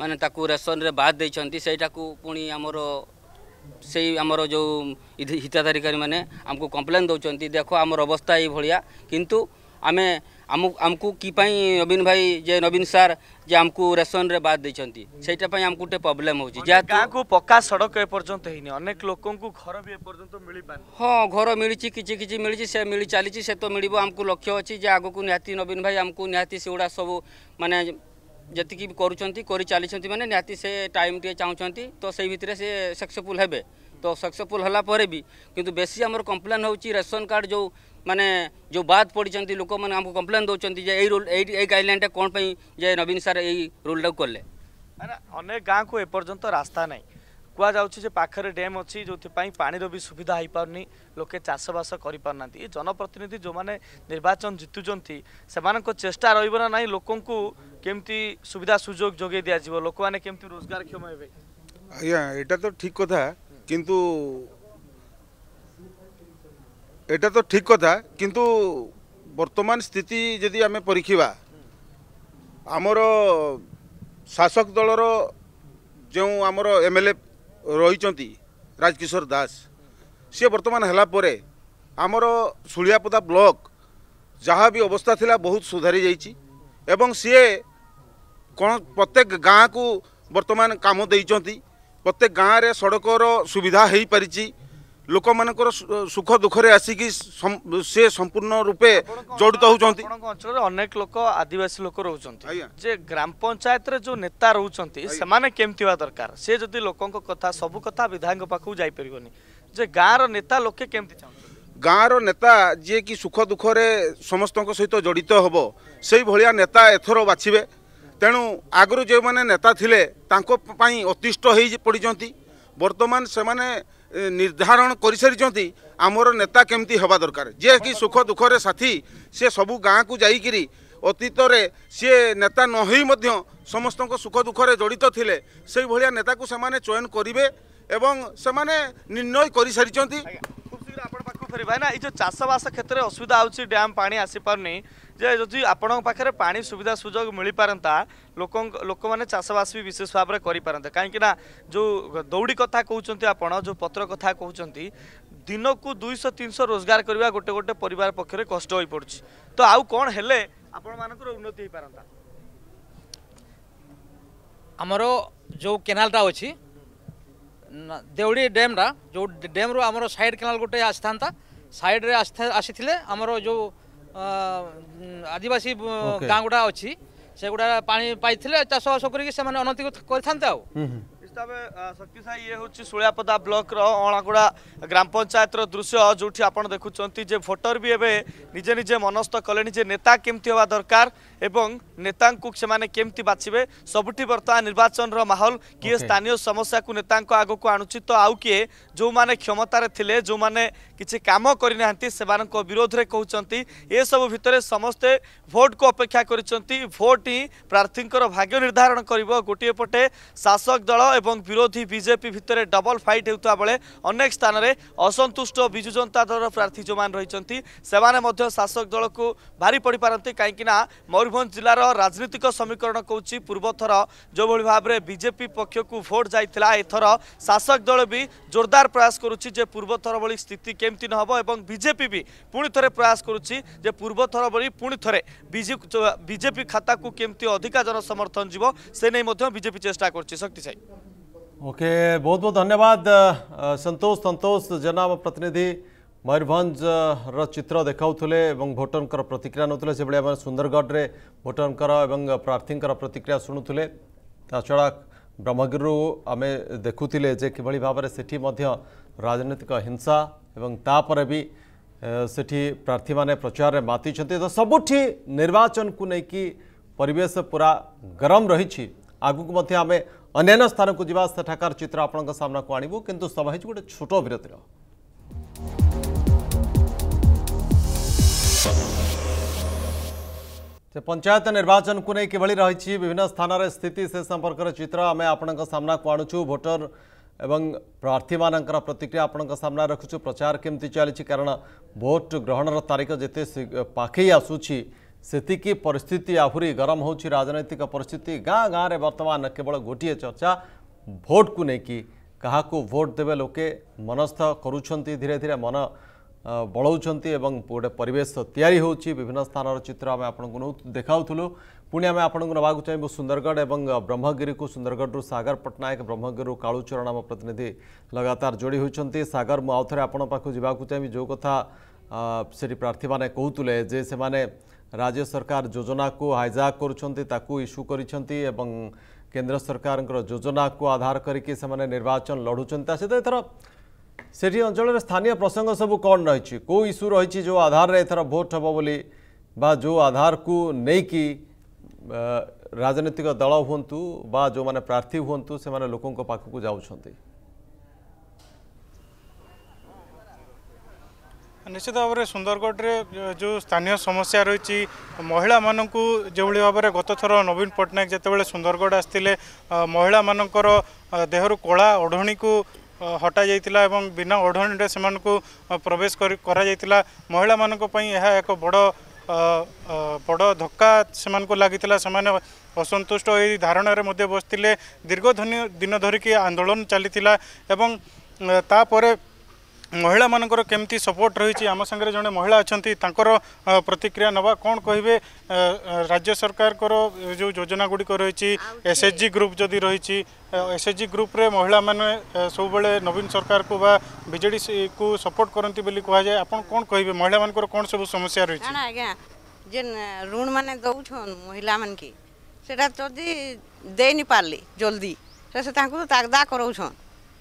ମାନେ ତାକୁ ରେସନରେ ବାଦ୍ ଦେଇଛନ୍ତି ସେଇଟାକୁ ପୁଣି ଆମର से आमर जो हिताधिकारी मैंने आमको कम्प्लेन दौंट देख आम अवस्था ये भाया कितु आम आमको किपाई नवीन भाई जे नवीन सार जे आमको रेसन रे बाद आमको गोटे प्रोब्लेम हो पक्का सड़क एपर्तंत है लोक घर भी एपर्तंत मिल हाँ घर मिली किसी किसी मिली से मिली चली तो मिली आमको लक्ष्य अच्छी आगे निवीन भाई आमको निहाती से गुड़ा सब मानने ଯେତିକି କରୁଛନ୍ତି କରି ଚାଲିଛନ୍ତି ମାନେ ନିହାତି ସେ ଟାଇମ୍ ଟିକେ ଚାହୁଁଛନ୍ତି ତ ସେଇ ଭିତରେ ସେ ସକ୍ସେସଫୁଲ୍ ହେବେ ତ ସକ୍ସେସଫୁଲ୍ ହେଲା ପରେ ବି କିନ୍ତୁ ବେଶୀ ଆମର କମ୍ପ୍ଲେନ୍ ହେଉଛି ରେସନ୍ କାର୍ଡ଼ ଯେଉଁ ମାନେ ଯେଉଁ ବାଦ୍ ପଡ଼ିଛନ୍ତି ଲୋକମାନେ ଆମକୁ କମ୍ପ୍ଲେନ୍ ଦେଉଛନ୍ତି ଯେ ଏଇ ରୁଲ୍ ଏଇ ଏଇ ଗାଇଡ଼ଲାଇନ୍ଟା କ'ଣ ପାଇଁ ଯେ ନବୀନ ସାର୍ ଏଇ ରୁଲ୍ଟାକୁ କଲେ ଅନେକ ଗାଁକୁ ଏପର୍ଯ୍ୟନ୍ତ ରାସ୍ତା ନାହିଁ କୁହାଯାଉଛି ଯେ ପାଖରେ ଡ୍ୟାମ୍ ଅଛି ଯେଉଁଥିପାଇଁ ପାଣିର ବି ସୁବିଧା ହୋଇପାରୁନି ଲୋକେ ଚାଷବାସ କରିପାରୁନାହାନ୍ତି ଏ ଜନପ୍ରତିନିଧି ଯେଉଁମାନେ ନିର୍ବାଚନ ଜିତୁଛନ୍ତି ସେମାନଙ୍କ ଚେଷ୍ଟା ରହିବ ନା ନାହିଁ ଲୋକଙ୍କୁ କେମିତି ସୁବିଧା ସୁଯୋଗ ଯୋଗାଇ ଦିଆଯିବ ଲୋକମାନେ କେମିତି ରୋଜଗାରକ୍ଷମ ହେବେ ଆଜ୍ଞା ଏଇଟା ତ ଠିକ୍ କଥା କିନ୍ତୁ ଏଇଟା ତ ଠିକ୍ କଥା କିନ୍ତୁ ବର୍ତ୍ତମାନ ସ୍ଥିତି ଯଦି ଆମେ ପରୀକ୍ଷିବା ଆମର ଶାସକ ଦଳର ଯେଉଁ ଆମର ଏମ୍ଏଲ୍ଏ ରହିଛନ୍ତି ରାଜକିଶୋର ଦାସ ସିଏ ବର୍ତ୍ତମାନ ହେଲା ପରେ ଆମର ଶୁଳିଆପଦା ବ୍ଲକ ଯାହା ବି ଅବସ୍ଥା ଥିଲା ବହୁତ ସୁଧାରି ଯାଇଛି ଏବଂ ସିଏ କ'ଣ ପ୍ରତ୍ୟେକ ଗାଁକୁ ବର୍ତ୍ତମାନ କାମ ଦେଇଛନ୍ତି ପ୍ରତ୍ୟେକ ଗାଁରେ ସଡ଼କର ସୁବିଧା ହୋଇପାରିଛି ଲୋକମାନଙ୍କର ସୁଖ ଦୁଃଖରେ ଆସିକି ସେ ସମ୍ପୂର୍ଣ୍ଣ ରୂପେ ଜଡ଼ିତ ହେଉଛନ୍ତି ଅଞ୍ଚଳରେ ଅନେକ ଲୋକ ଆଦିବାସୀ ଲୋକ ରହୁଛନ୍ତି ଯେ ଗ୍ରାମ ପଞ୍ଚାୟତରେ ଯେଉଁ ନେତା ରହୁଛନ୍ତି ସେମାନେ କେମିତି ହେବା ଦରକାର ସେ ଯଦି ଲୋକଙ୍କ କଥା ସବୁ କଥା ବିଧାୟକଙ୍କ ପାଖକୁ ଯାଇପାରିବନି ଯେ ଗାଁର ନେତା ଲୋକେ କେମିତି ଗାଁର ନେତା ଯିଏକି ସୁଖ ଦୁଃଖରେ ସମସ୍ତଙ୍କ ସହିତ ଜଡ଼ିତ ହେବ ସେଇଭଳିଆ ନେତା ଏଥର ବାଛିବେ ତେଣୁ ଆଗରୁ ଯେଉଁମାନେ ନେତା ଥିଲେ ତାଙ୍କ ପାଇଁ ଅତିଷ୍ଠ ହେଇ ପଡ଼ିଛନ୍ତି ବର୍ତ୍ତମାନ ସେମାନେ ନିର୍ଦ୍ଧାରଣ କରିସାରିଛନ୍ତି ଆମର ନେତା କେମିତି ହେବା ଦରକାର ଯିଏକି ସୁଖ ଦୁଃଖରେ ସାଥୀ ସିଏ ସବୁ ଗାଁକୁ ଯାଇକିରି ଅତୀତରେ ସିଏ ନେତା ନ ହୋଇ ମଧ୍ୟ ସମସ୍ତଙ୍କ ସୁଖ ଦୁଃଖରେ ଜଡ଼ିତ ଥିଲେ ସେଇଭଳିଆ ନେତାକୁ ସେମାନେ ଚୟନ କରିବେ ଏବଂ ସେମାନେ ନିର୍ଣ୍ଣୟ କରିସାରିଛନ୍ତି পারিবা না এই যে চাষবাস ক্ষেত্রে অসুবিধা হচ্ছে ড্যাম পা আসিপারুনি যে যদি আপনার পাখে পা সুবিধা সুযোগ মিপারতা লোক লোকমানে চাষবাস বি বিশেষ ভাবে করে পারে কিনা যে দৌড়ি কথা কৌন আপনার যে পত্র কথা কৌন দিনকু দুইশহ তিনশহ রোজগার করা গোটে গোটে পরিবার পক্ষে কষ্ট হয়ে পড়ছে তো আউ কণ হলে আপনার উন্নতি হয়ে পারতা আমার যে কেনালটা অছি ଦେଉଡ଼ି ଡ୍ୟାମ୍ଟା ଯେଉଁ ଡ୍ୟାମ୍ରୁ ଆମର ସାଇଡ଼୍ କେନାଲ୍ ଗୋଟେ ଆସିଥାନ୍ତା ସାଇଡ଼୍ରେ ଆସିଥିଲେ ଆମର ଯେଉଁ ଆଦିବାସୀ ଗାଁ ଗୁଡ଼ା ଅଛି ସେଗୁଡ଼ା ପାଣି ପାଇଥିଲେ ଚାଷବାସ କରିକି ସେମାନେ ଅନତି କରିଥାନ୍ତେ ଆଉ তবে শক্তি সাই ইয়ে হচ্ছে শূয়াপদা ব্লকর অণাগুড়া গ্রাম পঞ্চায়েতর দৃশ্য যেটি আপনার দেখুম যে ভোটর বি এবে নিজে নিজে মনস্থ কলে যে নেতা কেমতি হওয়া দরকার এবং নেতা সেমানে কেমতি বাছবে সবুটি বর্তমান নির্বাচনর মাহল কি স্থানীয় সমস্যা নেতা আগুক আনুচি তো আউ কি যে ক্ষমতার লে যে কিছু কাম করে না সে বিরোধে কুমার এসব ভিতরে সমস্তে ভোট কু অপেক্ষা করছেন ভোট হি প্রার্থীঙ্কর ভাগ্য নির্ধারণ করব গোটিয়ে পটে শাসক দল ଏବଂ ବିରୋଧୀ ବିଜେପି ଭିତରେ ଡବଲ ଫାଇଟ୍ ହେଉଥିବା ବେଳେ ଅନେକ ସ୍ଥାନରେ ଅସନ୍ତୁଷ୍ଟ ବିଜୁ ଜନତା ଦଳର ପ୍ରାର୍ଥୀ ଯେଉଁମାନେ ରହିଛନ୍ତି ସେମାନେ ମଧ୍ୟ ଶାସକ ଦଳକୁ ଭାରି ପଡ଼ିପାରନ୍ତି କାହିଁକିନା ମୟୂରଭଞ୍ଜ ଜିଲ୍ଲାର ରାଜନୈତିକ ସମୀକରଣ କହୁଛି ପୂର୍ବଥର ଯେଉଁଭଳି ଭାବରେ ବିଜେପି ପକ୍ଷକୁ ଭୋଟ୍ ଯାଇଥିଲା ଏଥର ଶାସକ ଦଳ ବି ଜୋରଦାର ପ୍ରୟାସ କରୁଛି ଯେ ପୂର୍ବଥର ଭଳି ସ୍ଥିତି କେମିତି ନହେବ ଏବଂ ବିଜେପି ବି ପୁଣି ଥରେ ପ୍ରୟାସ କରୁଛି ଯେ ପୂର୍ବଥର ଭଳି ପୁଣି ଥରେ ବିଜେପି ଖାତାକୁ କେମିତି ଅଧିକା ଜନସମର୍ଥନ ଯିବ ସେ ନେଇ ମଧ୍ୟ ବିଜେପି ଚେଷ୍ଟା କରୁଛି ଶକ୍ତି ସାହି ओके बहुत बहुत धन्यवाद संतोष संतोष जेना प्रतिनिधि मयूरभंज रित्र देखाऊले भोटरों प्रतिक्रिया नौ से में भोटर भोटरों प्रार्थी प्रतिक्रिया शुणुले छड़ा ब्रह्मगिरी आम देखुले कि भाव से राजनीतिक हिंसा एवं तापर भी से प्रार्थी मैंने प्रचार में माति तो सबुठ निर्वाचन को लेकिन परेश पूरा गरम रही आगे को आम અને એના સ્થાનકો દિવાસ્થઠાકર ચિત્ર આપણો સામના કો આણિબો કીંતુ સબહિત કુટ છોટો વિરત જે પંચાયત નિર્વાચન કોને કેવળી રહીચી વિવિન સ્થાનારે સ્થિતિ સે સંપર્કર ચિત્ર અમે આપણો સામના પાણુચુ વોટર એવંગ પ્રારથીમાનંકર પ્રતિક્રિયા આપણો સામના રખુચુ પ્રચાર કેમતી ચાલીચી કારણ વોટ ગ્રહણર તારીખ જેતે પાકે આસુચી सेतिक परिस्थिति आहुरी गरम हो राजनैतिक परिस्थिति गाँ गाँव में बर्तमान केवल गोटे चर्चा भोट कु नहीं क्या भोट देवे लोके मनस्थ कर धीरे धीरे मन बढ़ाऊँगी गोटे परेश तैयारी स्थान चित्र आम आप देखा पुणी आम आपण को नाक चाहिए सुंदरगढ़ और ब्रह्मगिरी को सुंदरगढ़ सगर पट्टनायक ब्रह्मगिरी कालुचरण आम प्रतिनिधि लगातार जोड़ी होती सगर मुझे आपको जवाक चाहिए जो कथा से प्रार्थी मैंने कहते हैं जे से राज्य सरकार योजना को हाइजाक करू कर केन्द्र सरकार योजना को आधार करके निर्वाचन लड़ुं सहित एथर से अंचल स्थानीय प्रसंग सब कौन रही कौ इश्यू रही जो आधार में एथर भोट हम बोली जो आधार को लेकिन राजनीतिक दल हूँ बा जो मैंने प्रार्थी हूँ से लोकों पाखक जाऊँच ନିଶ୍ଚିତ ଭାବରେ ସୁନ୍ଦରଗଡ଼ରେ ଯେଉଁ ସ୍ଥାନୀୟ ସମସ୍ୟା ରହିଛି ମହିଳାମାନଙ୍କୁ ଯେଉଁଭଳି ଭାବରେ ଗତଥର ନବୀନ ପଟ୍ଟନାୟକ ଯେତେବେଳେ ସୁନ୍ଦରଗଡ଼ ଆସିଥିଲେ ମହିଳାମାନଙ୍କର ଦେହରୁ କଳା ଓଢ଼ଣୀକୁ ହଟାଯାଇଥିଲା ଏବଂ ବିନା ଓଢ଼ଣୀରେ ସେମାନଙ୍କୁ ପ୍ରବେଶ କରାଯାଇଥିଲା ମହିଳାମାନଙ୍କ ପାଇଁ ଏହା ଏକ ବଡ଼ ବଡ଼ ଧକ୍କା ସେମାନଙ୍କୁ ଲାଗିଥିଲା ସେମାନେ ଅସନ୍ତୁଷ୍ଟ ଏହି ଧାରଣାରେ ମଧ୍ୟ ବସିଥିଲେ ଦୀର୍ଘ ଦିନ ଧରିକି ଆନ୍ଦୋଳନ ଚାଲିଥିଲା ଏବଂ ତାପରେ ମହିଳାମାନଙ୍କର କେମିତି ସପୋର୍ଟ ରହିଛି ଆମ ସାଙ୍ଗରେ ଜଣେ ମହିଳା ଅଛନ୍ତି ତାଙ୍କର ପ୍ରତିକ୍ରିୟା ନେବା କ'ଣ କହିବେ ରାଜ୍ୟ ସରକାରଙ୍କର ଯେଉଁ ଯୋଜନା ଗୁଡ଼ିକ ରହିଛି ଏସ୍ଏଚ୍ଜି ଗ୍ରୁପ୍ ଯଦି ରହିଛି ଏସ୍ଏଚ୍ଜି ଗ୍ରୁପ୍ରେ ମହିଳାମାନେ ସବୁବେଳେ ନବୀନ ସରକାରକୁ ବା ବିଜେଡ଼ିକୁ ସପୋର୍ଟ କରନ୍ତି ବୋଲି କୁହାଯାଏ ଆପଣ କ'ଣ କହିବେ ମହିଳାମାନଙ୍କର କ'ଣ ସବୁ ସମସ୍ୟା ରହିଛି ଆଜ୍ଞା ଯେନ୍ ଋଣ ମାନେ ଦଉଛନ୍ ମହିଳାମାନକେ ସେଟା ଯଦି ଦେଇନି ପାରିଲି ଜଲ୍ଦି ସେ ତାଙ୍କୁ ତାଗଦା କରଉଛନ୍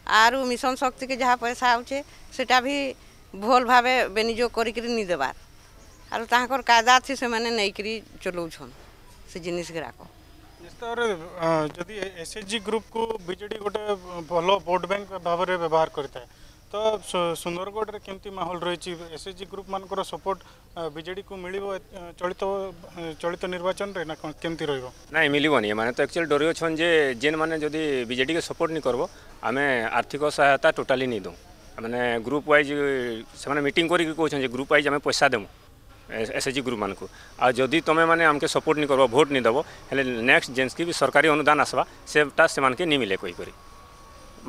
आरु मिशन शक्ति के जहाँ पैसा आउचे सेटा भी भोल भावे बेनिजो करिकरि निदेबार आरु ताहकर कायदा छि से माने नैकरि चलौ छन से जिनिस गराको निस्तर जदी एसएचजी ग्रुप को बीजेडी गोटे भलो वोट बैंक भाबरे व्यवहार करिता ତ ସୁନ୍ଦରଗଡ଼ରେ କେମିତି ମାହୋଲ ରହିଛି ଏସ୍ଏଚ୍ଜି ଗ୍ରୁପ୍ ମାନଙ୍କର ସପୋର୍ଟ ବିଜେଡ଼ିକୁ ମିଳିବ ଚଳିତ ଚଳିତ ନିର୍ବାଚନରେ ନା କେମିତି ରହିବ ନାଇଁ ମିଳିବନି ଏମାନେ ତ ଆକ୍ଚୁଆଲି ଡରି ଅଛନ୍ ଯେ ଯେନ୍ମାନେ ଯଦି ବିଜେଡ଼ିକୁ ସପୋର୍ଟ ନି କରବ ଆମେ ଆର୍ଥିକ ସହାୟତା ଟୋଟାଲି ନେଇ ଦେଉ ମାନେ ଗ୍ରୁପ୍ ୱାଇଜ୍ ସେମାନେ ମିଟିଂ କରିକି କହୁଛନ୍ତି ଯେ ଗ୍ରୁପ୍ ୱାଇଜ୍ ଆମେ ପଇସା ଦେମୁ एसएचजी ग्रुप मान आ जदि तुम्हें मैंने आमके सपोर्ट नहीं करब भोट नहीं देव हेले नेक्स्ट जेन्स की भी सरकारी अनुदान आसवा सेटा से नहीं मिले कोई करी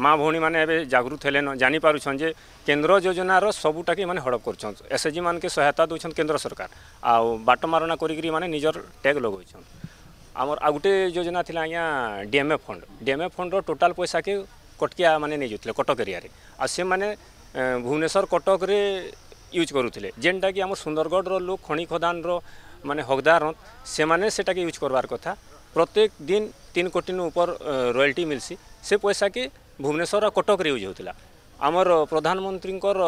মা ভৌণী মানে এবে জাগরুক হলেন জানিপারুছন যে কেন্দ্র যোজনার সবুটাকে মানে হড়প করছেন এসএচজি মানকে সহায়তা দৌছেন কেন্দ্র সরকার আউ বাট মারণা করি মানে নিজের ট্যাগ লগাইছেন আমার আউ গোটে যোজনা লা আজ্ঞা ডিএমএফ ফন্ড ডিএমএফ ফন্ডর টোটাল পয়সাকে কটকিয়া মানে নিয়ে কটক এরিয়ারে আর সে মানে ভুবনেশ্বর কটকরে ୟୁଜ୍ କରୁଥିଲେ ଯେନ୍ଟାକି ଆମ ସୁନ୍ଦରଗଡ଼ର ଲୋକ ଖଣି ଖଦାନର ମାନେ ହକଦାର ସେମାନେ ସେଟାକେ ୟୁଜ୍ କରବାର୍ କଥା ପ୍ରତ୍ୟେକ ଦିନ ତିନି କୋଟିନୁ ଉପର ରୟାଲିଟି ମିଲ୍ସି ସେ ପଇସାକେ ଭୁବନେଶ୍ୱର କଟକରେ ୟୁଜ୍ ହେଉଥିଲା ଆମର ପ୍ରଧାନମନ୍ତ୍ରୀଙ୍କର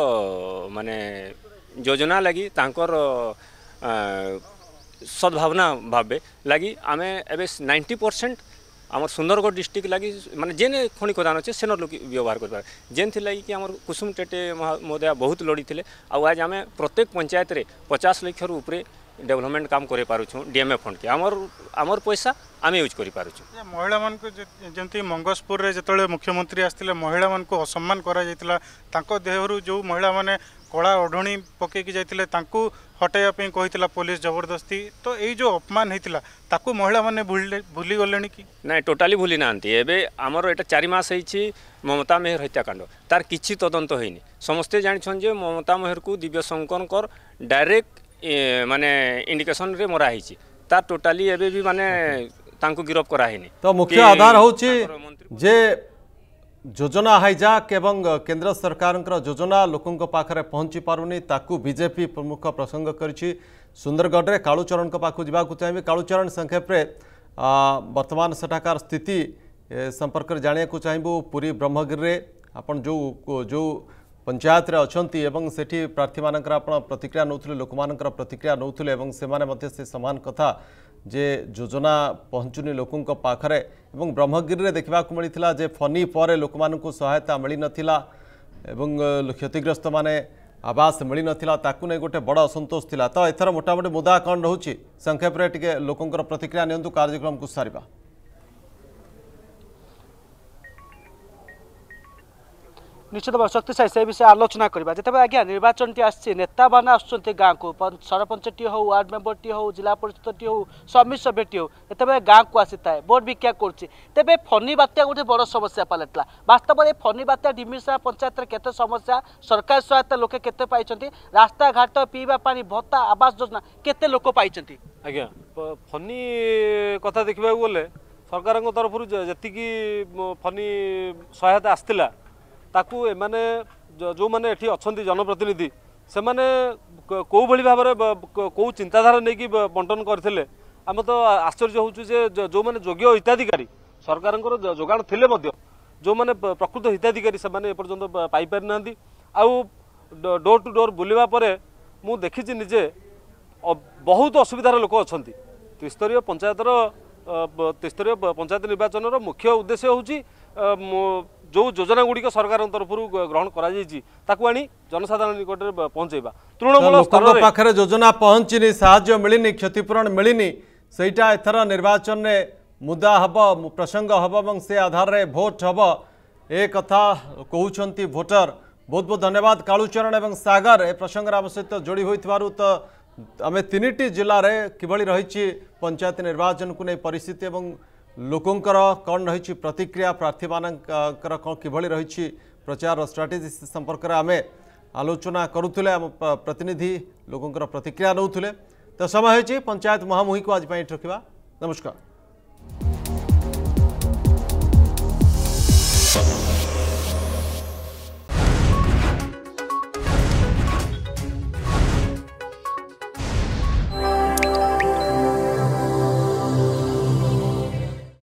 ମାନେ ଯୋଜନା ଲାଗି ତାଙ୍କର ସଦ୍ଭାବନା ଭାବେ ଲାଗି ଆମେ ଏବେ ନାଇଣ୍ଟି ପରସେଣ୍ଟ आम सुंदरगढ़ डिस्ट्रिक्ट लगी मानते जेन खी खदान अच्छे सेन लोक व्यवहार कर जेन लगे कि आम कुसुम टेटे महोदय बहुत लड़ी थे आज आम प्रत्येक पंचायत में पचास लक्षर उपर डेवलपमेंट काम कर पार्छू डीएमए फंड के आमर आमर पैसा आम यूज कर पार्छे महिला मान जमी मंगसपुर जो मुख्यमंत्री आसते महिला मानक असम्मान करेहर जो महिला मैंने କଳା ଓଢ଼ଣୀ ପକାଇକି ଯାଇଥିଲେ ତାଙ୍କୁ ହଟାଇବା ପାଇଁ କହିଥିଲା ପୋଲିସ ଜବରଦସ୍ତି ତ ଏଇ ଯେଉଁ ଅପମାନ ହେଇଥିଲା ତାକୁ ମହିଳାମାନେ ଭୁଲିଗଲେଣି କି ନାଇଁ ଟୋଟାଲି ଭୁଲି ନାହାନ୍ତି ଏବେ ଆମର ଏଇଟା ଚାରି ମାସ ହେଇଛି ମମତା ମେହର ହତ୍ୟାକାଣ୍ଡ ତାର କିଛି ତଦନ୍ତ ହେଇନି ସମସ୍ତେ ଜାଣିଛନ୍ତି ଯେ ମମତା ମେହରକୁ ଦିବ୍ୟଶଙ୍କରଙ୍କର ଡାଇରେକ୍ଟ ମାନେ ଇଣ୍ଡିକେସନରେ ମରା ହେଇଛି ତାର ଟୋଟାଲି ଏବେ ବି ମାନେ ତାଙ୍କୁ ଗିରଫ କରାହେଇନି ତ ମୁଖ୍ୟ ଆଧାର ହେଉଛି ଯେ ଯୋଜନା ହାଇଜାକ୍ ଏବଂ କେନ୍ଦ୍ର ସରକାରଙ୍କର ଯୋଜନା ଲୋକଙ୍କ ପାଖରେ ପହଞ୍ଚି ପାରୁନି ତାକୁ ବିଜେପି ପ୍ରମୁଖ ପ୍ରସଙ୍ଗ କରିଛି ସୁନ୍ଦରଗଡ଼ରେ କାଳୁଚରଣଙ୍କ ପାଖକୁ ଯିବାକୁ ଚାହିଁବି କାଳୁଚରଣ ସଂକ୍ଷେପରେ ବର୍ତ୍ତମାନ ସେଠାକାର ସ୍ଥିତି ସମ୍ପର୍କରେ ଜାଣିବାକୁ ଚାହିଁବୁ ପୁରୀ ବ୍ରହ୍ମଗିରିରେ ଆପଣ ଯେଉଁ ଯେଉଁ ପଞ୍ଚାୟତରେ ଅଛନ୍ତି ଏବଂ ସେଠି ପ୍ରାର୍ଥୀମାନଙ୍କର ଆପଣ ପ୍ରତିକ୍ରିୟା ନେଉଥିଲେ ଲୋକମାନଙ୍କର ପ୍ରତିକ୍ରିୟା ନେଉଥିଲେ ଏବଂ ସେମାନେ ମଧ୍ୟ ସେ ସମାନ କଥା जे ଯୋଜନା ପହଞ୍ଚୁନି ଲୋକଙ୍କ ପାଖରେ ଏବଂ ବ୍ରହ୍ମଗିରିରେ ଦେଖିବାକୁ ମିଳିଥିଲା ଯେ ଫନି ପରେ ଲୋକମାନଙ୍କୁ ସହାୟତା ମିଳିନଥିଲା ଏବଂ କ୍ଷତିଗ୍ରସ୍ତମାନେ ଆବାସ ମିଳିନଥିଲା ତାକୁ ନେଇ ଗୋଟେ ବଡ଼ ଅସନ୍ତୋଷ ଥିଲା ତ ଏଥର ମୋଟାମୋଟି ମୁଦା କ'ଣ ରହୁଛି ସଂକ୍ଷେପରେ ଟିକେ ଲୋକଙ୍କର ପ୍ରତିକ୍ରିୟା ନିଅନ୍ତୁ କାର୍ଯ୍ୟକ୍ରମକୁ ସାରିବା নিশ্চিত ভাবে শক্তিশালী সে বিষয়ে আলোচনা করা যেতবে আজ্ঞা নির্বাচনটি আসছে নেতা মানে আসছেন গাঁকু সরপঞ্চটি হো ওয়ার্ড মেম্বরটি হো জেলা পরিষদটি হো সমিতি সভ্যটি হো যেতবে গাঁকু আসি থাকে ভোট ভিক্ষা করছে তেবে ফনি বাত্যা গোটে বড় সমস্যা পালটিলা বাস্তবরে ফনি বাত্যা ডিমিশা পঞ্চায়েতের কেতে সমস্যা সরকারি সহায়তা লোকে কেতে পাইছেন রাস্তাঘাট পিবা পানি ভত্তা আবাস যোজনা কেতে লোক পাইছেন আজ্ঞা ফনি কথা দেখা গেলে সরকারଙ୍କ ତରଫରୁ ଯେତିକି ଫନି ସହାୟତା ଆସିଥିଲା ତାକୁ ଏମାନେ ଯେଉଁମାନେ ଏଠି ଅଛନ୍ତି ଜନପ୍ରତିନିଧି ସେମାନେ କେଉଁଭଳି ଭାବରେ କେଉଁ ଚିନ୍ତାଧାରା ନେଇକି ବଣ୍ଟନ କରିଥିଲେ ଆମେ ତ ଆଶ୍ଚର୍ଯ୍ୟ ହେଉଛୁ ଯେ ଯେଉଁମାନେ ଯୋଗ୍ୟ ହିତାଧିକାରୀ ସରକାରଙ୍କର ଯୋଗାଣ ଥିଲେ ମଧ୍ୟ ଯେଉଁମାନେ ପ୍ରକୃତ ହିତାଧିକାରୀ ସେମାନେ ଏପର୍ଯ୍ୟନ୍ତ ପାଇପାରିନାହାନ୍ତି ଆଉ ଡୋର୍ ଟୁ ଡୋର୍ ବୁଲିବା ପରେ ମୁଁ ଦେଖିଛି ନିଜେ ବହୁତ ଅସୁବିଧାର ଲୋକ ଅଛନ୍ତି ତ୍ରିସ୍ତରୀୟ ପଞ୍ଚାୟତର ତ୍ରିସ୍ତରୀୟ ପଞ୍ଚାୟତ ନିର୍ବାଚନର ମୁଖ୍ୟ ଉଦ୍ଦେଶ୍ୟ ହେଉଛି ଯେଉଁ ଯୋଜନାଗୁଡ଼ିକ ସରକାରଙ୍କ ତରଫରୁ ଗ୍ରହଣ କରାଯାଇଛି ତାକୁ ଆଣି ଜନସାଧାରଣ ନିକଟରେ ପହଞ୍ଚାଇବା ତୃଣମୂଳ ସ୍ତର ପାଖରେ ଯୋଜନା ପହଞ୍ଚିନି ସାହାଯ୍ୟ ମିଳିନି କ୍ଷତିପୂରଣ ମିଳିନି ସେଇଟା ଏଥର ନିର୍ବାଚନରେ ମୁଦା ହେବ ପ୍ରସଙ୍ଗ ହେବ ଏବଂ ସେ ଆଧାରରେ ଭୋଟ ହେବ ଏ କଥା କହୁଛନ୍ତି ଭୋଟର ବହୁତ ବହୁତ ଧନ୍ୟବାଦ କାଳୁଚରଣ ଏବଂ ସାଗର ଏ ପ୍ରସଙ୍ଗରେ ଆମ ସହିତ ଯୋଡ଼ି ହୋଇଥିବାରୁ ତ ଆମେ ତିନିଟି ଜିଲ୍ଲାରେ କିଭଳି ରହିଛି ପଞ୍ଚାୟତ ନିର୍ବାଚନକୁ ନେଇ ପରିସ୍ଥିତି ଏବଂ लोकंर कौन रही प्रतिक्रिया प्रार्थी मान कि रही प्रचार स्ट्राटेजी से संपर्क में आम आलोचना करुले प्रतिनिधि लोकंर प्रतिक्रिया नौले तो समय होती पंचायत महामुही को आज रखा नमस्कार